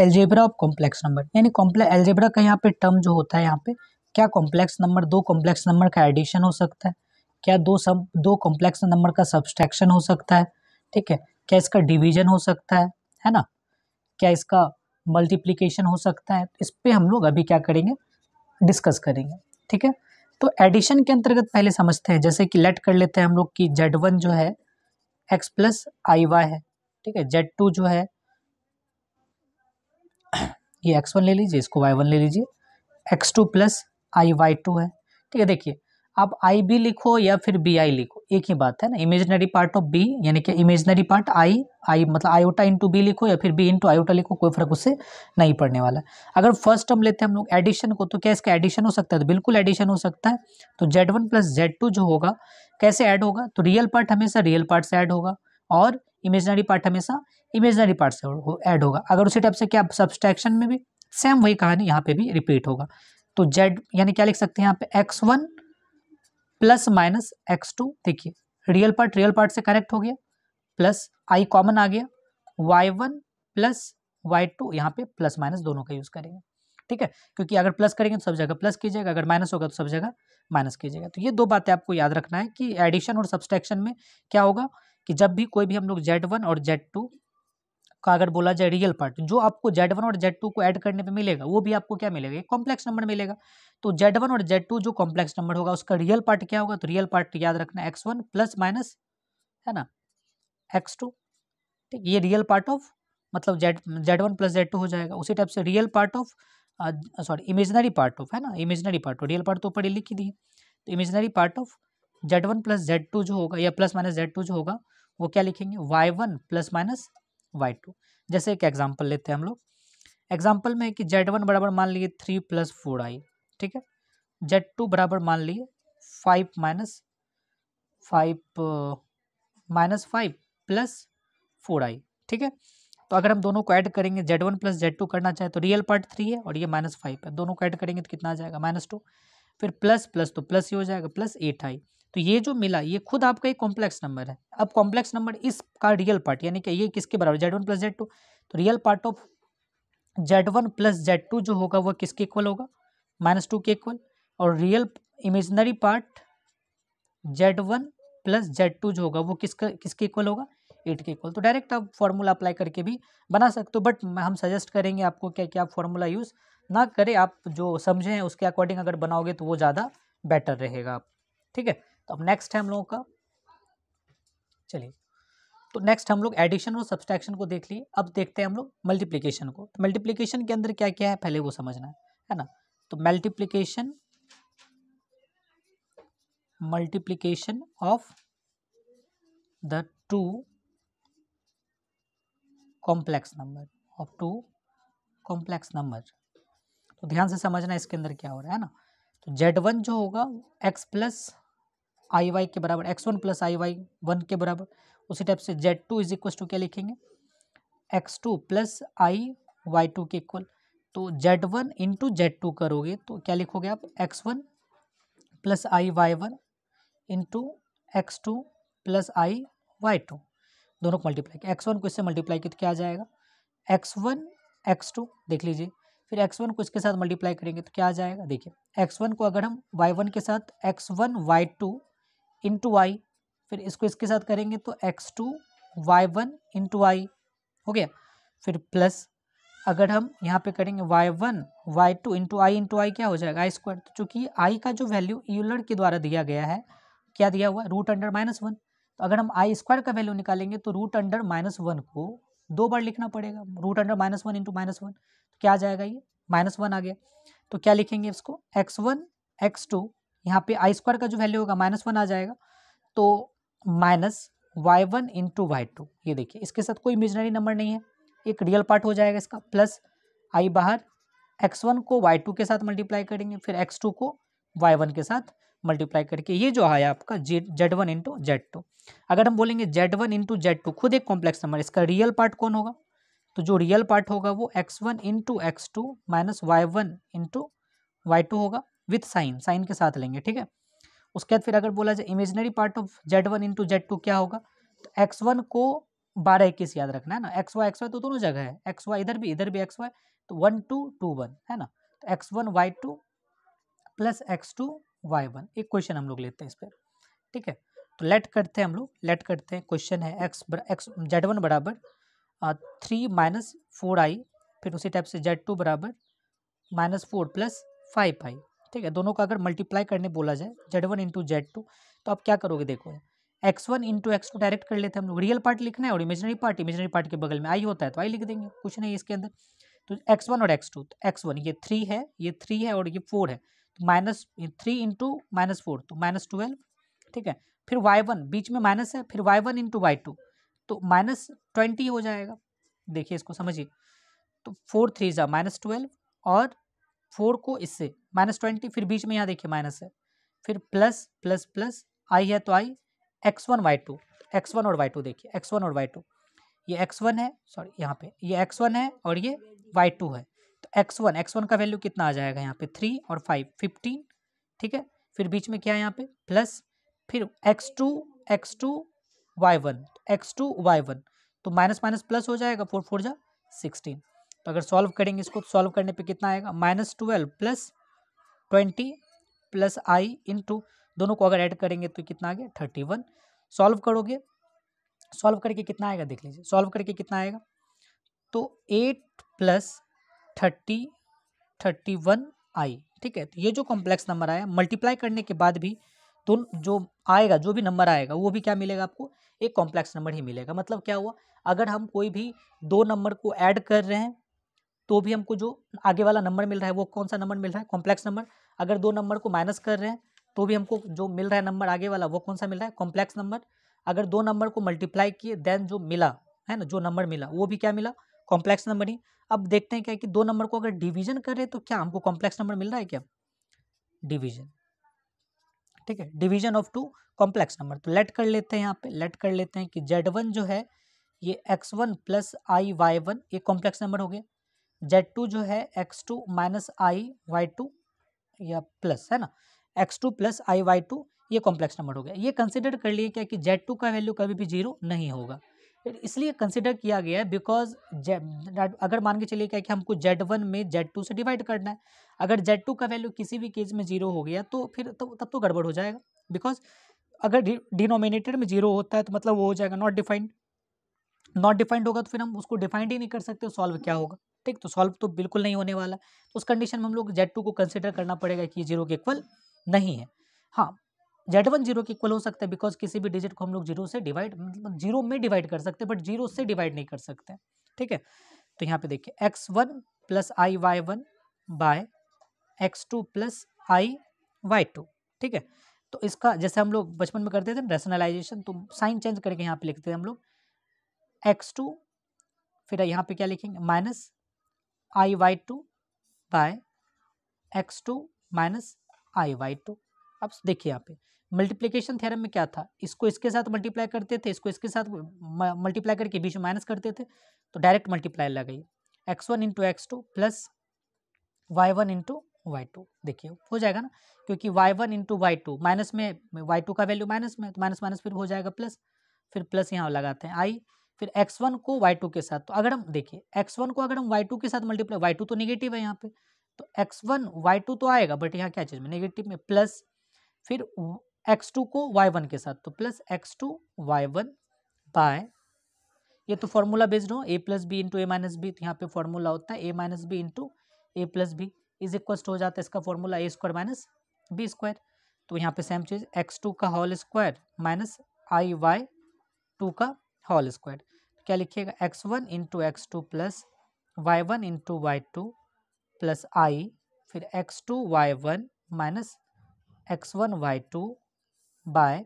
algebra of complex number यानी complex algebra का यहाँ पे टर्म जो होता है यहाँ पे क्या कॉम्प्लेक्स नंबर दो कॉम्प्लेक्स नंबर का एडिशन हो सकता है क्या दो सब दो कॉम्प्लेक्स नंबर का सब्सट्रैक्शन हो सकता है ठीक है क्या इसका डिवीजन हो सकता है है ना क्या इसका मल्टीप्लीकेशन हो सकता है इस पर हम लोग अभी क्या करेंगे डिस्कस करेंगे ठीक है तो एडिशन के अंतर्गत पहले समझते हैं जैसे कि लेट कर लेते हैं हम लोग कि जेड वन जो है एक्स प्लस आई वाई है ठीक है जेड टू जो है ये एक्स वन ले लीजिए इसको वाई वन ले लीजिए X two plus I Y two है ठीक है देखिए आप आई बी लिखो या फिर बी आई लिखो एक ही बात है ना इमेजनरी पार्ट ऑफ बी यानी कि इमेजनरी पार्ट आई आई मतलब आयोटा इंटू बी लिखो या फिर बी इंटू आयोटा लिखो कोई फर्क उससे नहीं पड़ने वाला अगर फर्स्ट टर्म लेते हैं हम लोग एडिशन को तो क्या इसका एडिशन हो सकता है तो बिल्कुल एडिशन हो सकता है तो Z one plus Z two जो होगा कैसे ऐड होगा तो रियल पार्ट हमेशा रियल पार्ट से ऐड होगा और इमेजनरी पार्ट हमेशा इमेजनरी पार्ट से ऐड होगा अगर उसी टाइप से क्या सब्सट्रैक्शन में भी सेम वही कहानी यहाँ पे भी रिपीट होगा तो जेड यानी क्या लिख सकते हैं यहाँ पे X one plus minus X two देखिए रियल पार्ट रियल पार्ट से कनेक्ट हो गया प्लस आई कॉमन आ गया Y one plus Y two यहाँ पे प्लस माइनस दोनों का यूज़ करेंगे ठीक है क्योंकि अगर प्लस करेंगे तो सब जगह प्लस कीजिएगा अगर माइनस होगा तो सब जगह माइनस कीजिएगा तो ये दो बातें आपको याद रखना है कि एडिशन और सब्सट्रैक्शन में क्या होगा कि जब भी कोई भी हम लोग जेड वन और जेड टू का अगर बोला जाए रियल पार्ट जो आपको जेड वन और जेड टू को ऐड करने पे मिलेगा वो भी आपको क्या मिलेगा कॉम्प्लेक्स नंबर मिलेगा तो जेड वन और जेड टू जो कॉम्प्लेक्स नंबर होगा उसका रियल पार्ट क्या होगा तो रियल पार्ट याद रखना एक्स वन प्लस माइनस है ना एक्स टू ठीक ये रियल पार्ट ऑफ मतलब Z Z one plus Z two हो जाएगा उसी टाइप से real part of sorry imaginary part of है ना imaginary part of real part तो ऊपर लिख ही दिए तो imaginary part of Z one plus Z two जो होगा या प्लस माइनस जेड टू जो होगा वो क्या लिखेंगे Y one plus minus Y two जैसे एक एग्जाम्पल लेते हैं हम लोग एग्जाम्पल में कि जेड वन बराबर मान लीजिए थ्री प्लस फोर आई ठीक है जेड टू बराबर मान लिए five minus five minus five plus four I ठीक है तो अगर हम दोनों को ऐड करेंगे Z one plus Z two करना चाहे तो रियल पार्ट थ्री है और ये माइनस फाइव है दोनों को ऐड करेंगे तो कितना आ जाएगा माइनस टू फिर प्लस प्लस तो प्लस ही हो जाएगा प्लस एट आई तो ये जो मिला ये खुद आपका एक कॉम्प्लेक्स नंबर है अब कॉम्प्लेक्स नंबर इसका रियल पार्ट यानी कि ये किसके बराबर Z one plus Z two तो real part of Z one plus Z two जो होगा वह किसके इक्वल होगा माइनस टू के इक्वल और real imaginary part Z one plus Z two जो होगा वो किसका किसके इक्वल होगा एट के इक्वल तो डायरेक्ट आप फॉर्मूला अप्लाई करके भी बना सकते हो बट हम सजेस्ट करेंगे आपको क्या क्या आप फॉर्मूला यूज़ ना करें आप जो समझें उसके अकॉर्डिंग अगर बनाओगे तो वो ज़्यादा बेटर रहेगा आप ठीक है तो अब नेक्स्ट है हम लोगों का चलिए तो नेक्स्ट हम लोग एडिशन और सब्सट्रैक्शन को देख लिए अब देखते हैं हम लोग मल्टीप्लीकेशन को तो मल्टीप्लीकेशन के अंदर क्या क्या है पहले वो समझना है है ना तो multiplication multiplication of the two complex number of two complex number तो ध्यान से समझना इसके अंदर क्या हो रहा है ना तो जेड वन जो होगा एक्स प्लस आई वाई के बराबर X one plus I Y one के बराबर उसी टाइप से Z two is equal to क्या लिखेंगे X two plus I Y two के इक्वल तो Z one into Z two करोगे तो क्या लिखोगे आप X one plus I Y one into X two plus I Y two दोनों को मल्टीप्लाई एक्स वन को इससे मल्टीप्लाई किया तो क्या आ जाएगा एक्स वन एक्स टू देख लीजिए फिर एक्स वन को इसके साथ मल्टीप्लाई करेंगे तो क्या आ जाएगा देखिए एक्स वन को अगर हम वाई वन के साथ X one Y two into Y फिर इसको इसके साथ करेंगे तो X two Y one into Y हो गया फिर प्लस अगर हम यहाँ पे करेंगे Y one Y two into I into I क्या हो जाएगा आई स्क्वायर तो चूँकि आई का जो वैल्यू यूलर के द्वारा दिया गया है क्या दिया हुआ रूट अंडर माइनस वन तो अगर हम आई स्क्वायर का वैल्यू निकालेंगे तो रूट अंडर माइनस वन को दो बार लिखना पड़ेगा root under minus one into minus one क्या आ जाएगा ये माइनस वन आ गया तो क्या लिखेंगे इसको एक्स वन एक्स टू यहाँ पे आई स्क्वायर का जो वैल्यू होगा माइनस वन आ जाएगा तो minus Y one into Y two ये देखिए इसके साथ कोई इमेजनरी नंबर नहीं है एक रियल पार्ट हो जाएगा इसका प्लस आई बाहर एक्स वन को वाई टू के साथ मल्टीप्लाई करेंगे फिर एक्स टू को वाई वन के साथ मल्टीप्लाई करके ये जो आया आपका J Z one into Z two अगर हम बोलेंगे Z one into Z two खुद एक कॉम्प्लेक्स नंबर इसका रियल पार्ट कौन होगा तो जो रियल पार्ट होगा वो X one into X two minus Y one into Y two होगा विथ साइन साइन के साथ लेंगे ठीक है उसके बाद फिर अगर बोला जाए imaginary part of Z one into Z two क्या होगा तो एक्स वन को बारह इक्कीस याद रखना है ना एक्स वाई एक्स वाई तो दोनों जगह है एक्स वाई इधर भी इधर भी एक्स वाई तो वन टू टू वन है ना तो X one Y two plus X two Y one एक क्वेश्चन हम लोग लेते हैं इस पर ठीक है तो लेट करते हैं हम लोग लेट करते हैं क्वेश्चन है एक्स एक्स जेड वन बराबर थ्री माइनस फोर आई फिर उसी टाइप से जेड टू बराबर minus four plus five I ठीक है दोनों का अगर मल्टीप्लाई करने बोला जाए Z one into Z two तो आप क्या करोगे देखो X one into X two direct कर लेते हैं हम लोग रियल पार्ट लिखना है और इमेजनरी पार्ट इमेजनरी पार्ट के बगल में आई होता है तो आई लिख देंगे कुछ नहीं इसके अंदर तो एक्स वन और एक्स टू तो एक्स वन ये थ्री है ये थ्री है और ये फोर है तो minus three into minus four तो माइनस ट्वेल्व ठीक है फिर वाई वन बीच में माइनस है फिर Y one into Y two तो माइनस ट्वेंटी हो जाएगा देखिए इसको समझिए तो फोर थ्री ज़ा माइनस ट्वेल्व और फोर को इससे माइनस ट्वेंटी फिर बीच में यहाँ देखिए माइनस है फिर प्लस प्लस प्लस आई है तो I X one Y two X one और वाई टू देखिए एक्स वन और वाई टू ये एक्स वन है सॉरी यहाँ पे ये एक्स वन है और ये वाई टू है तो एक्स वन एक्स वन का वैल्यू कितना आ जाएगा यहाँ पे थ्री और फाइव फिफ्टीन ठीक है फिर बीच में क्या है यहाँ पे प्लस फिर X two X two Y one तो एक्स टू वाई वन तो माइनस माइनस प्लस हो जाएगा फोर फोर जा सिक्सटीन तो अगर सॉल्व करेंगे इसको तो सॉल्व करने पे कितना आएगा minus twelve plus twenty plus I इन दोनों को अगर ऐड करेंगे तो कितना आ गया थर्टी वन सॉल्व करोगे सॉल्व करके कितना आएगा देख लीजिए सॉल्व करके कितना आएगा तो eight plus thirty thirty one I ठीक है तो ये जो कॉम्प्लेक्स नंबर आया मल्टीप्लाई करने के बाद भी तो जो आएगा जो भी नंबर आएगा वो भी क्या मिलेगा आपको एक कॉम्प्लेक्स नंबर ही मिलेगा मतलब क्या हुआ अगर हम कोई भी दो नंबर को ऐड कर रहे हैं तो भी हमको जो आगे वाला नंबर मिल रहा है वो कौन सा नंबर मिल रहा है कॉम्प्लेक्स नंबर अगर दो नंबर को माइनस कर रहे हैं तो भी हमको जो मिल रहा है नंबर आगे वाला वो कौन सा मिल रहा है कॉम्प्लेक्स नंबर अगर दो नंबर को मल्टीप्लाई किए देन जो मिला है ना जो नंबर मिला वो भी क्या मिला कॉम्प्लेक्स नंबर ही अब देखते हैं क्या कि दो नंबर को अगर डिवीजन कर रहे तो क्या हमको कॉम्प्लेक्स नंबर मिल रहा है क्या डिवीजन ठीक है division of two complex number तो लेट कर लेते हैं यहाँ पे लेट कर लेते हैं कि जेड वन जो है ये X one plus I Y one ये कॉम्प्लेक्स नंबर हो गया जेड टू जो है X two minus I Y two या प्लस है ना X two plus I Y two ये कॉम्प्लेक्स नंबर हो गया ये कंसिडर कर लिए क्या कि जेड टू का वैल्यू कभी भी जीरो नहीं होगा इसलिए कंसिडर किया गया है बिकॉज अगर मान के चलिए क्या कि हमको जेड वन में जेड टू से डिवाइड करना है अगर जेड टू का वैल्यू किसी भी केस में जीरो हो गया तो फिर तो, तब तो गड़बड़ हो जाएगा बिकॉज अगर डिनोमिनेटेड में जीरो होता है तो मतलब वो हो जाएगा नॉट डिफाइंड नॉट डिफाइंड होगा तो फिर हम उसको डिफाइंड ही नहीं कर सकते सॉल्व क्या होगा ठीक तो सॉल्व तो बिल्कुल नहीं होने वाला तो उस कंडीशन में हम लोग जेड टू को कंसिडर करना पड़ेगा कि ये जीरो के इक्वल नहीं है हाँ जेड वन जीरो के इक्वल हो सकता है बिकॉज किसी भी डिजिट को हम लोग जीरो से डिवाइड मतलब जीरो में डिवाइड कर सकते हैं बट जीरो से डिवाइड नहीं कर सकते ठीक है तो यहाँ पे देखिए X one plus I Y one by X two plus I Y two ठीक है तो इसका जैसे हम लोग बचपन में करते थे ना रेशनलाइजेशन तो साइन चेंज करके यहाँ पे लिखते थे हम लोग एक्स टू फिर यहाँ पे क्या लिखेंगे minus I Y two by X two minus I Y two अब देखिए यहाँ पे मल्टीप्लीकेशन थ्योरम में क्या था इसको इसके साथ मल्टीप्लाई करते थे इसको इसके साथ मल्टीप्लाई करके बीच में माइनस करते थे तो डायरेक्ट मल्टीप्लाई लगाइए X one into X two plus Y one into Y two देखिए हो जाएगा ना क्योंकि Y one into Y two minus में वाई टू का वैल्यू माइनस में तो माइनस माइनस फिर हो जाएगा प्लस फिर प्लस यहाँ लगाते हैं आई फिर x1 को y2 के साथ तो अगर हम देखिए x1 को अगर हम y2 के साथ मल्टीप्लाई y2 तो नेगेटिव है यहाँ पे तो x1 y2 तो आएगा बट यहाँ क्या चीज़ में नेगेटिव में प्लस फिर x2 को y1 के साथ तो प्लस x2 y1 बाय ये तो फॉर्मूला बेस्ड हो A plus B into A minus B तो यहाँ पे फॉर्मूला होता है A minus B into A plus B is equal हो जाता है इसका formula A square minus B square तो यहाँ पे सेम चीज़ एक्स टू का whole square minus I Y two का होल तो स्क्वायर क्या लिखिएगा X one into X two plus Y one into Y two plus I फिर X two Y one minus X one Y two by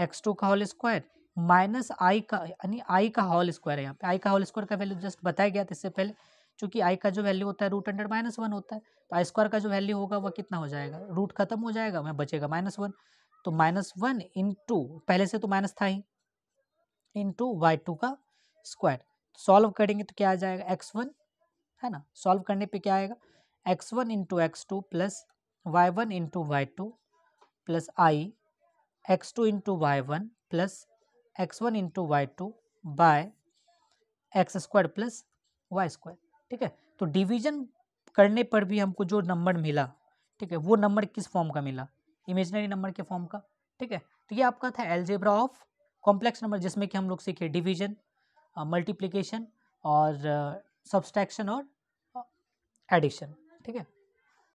X two का whole square minus I का यानी आई का whole square है यहाँ पे I का whole square का वैल्यू जस्ट बताया गया था इससे पहले चूंकि आई का जो वैल्यू होता है रूट अंडर माइनस वन होता है तो आई स्क्वायर का जो वैल्यू होगा वह कितना हो जाएगा रूट खत्म हो जाएगा वह बचेगा माइनस वन तो माइनस वन इन टू पहले से तो माइनस था ही इंटू वाई टू का स्क्वायर सॉल्व करेंगे तो क्या आ जाएगा एक्स वन है ना सॉल्व करने पे क्या आएगा X one into X two plus Y one into Y two plus I X two into Y one plus X one into Y two by X square plus Y square ठीक है तो division करने पर भी हमको जो number मिला ठीक है वो नंबर किस फॉर्म का मिला इमेजनरी नंबर के फॉर्म का ठीक है तो ये आपका था एल्जेब्रा ऑफ कॉम्प्लेक्स नंबर जिसमें कि हम लोग सीखे डिवीजन मल्टीप्लिकेशन और सब्सट्रैक्शन और एडिशन ठीक है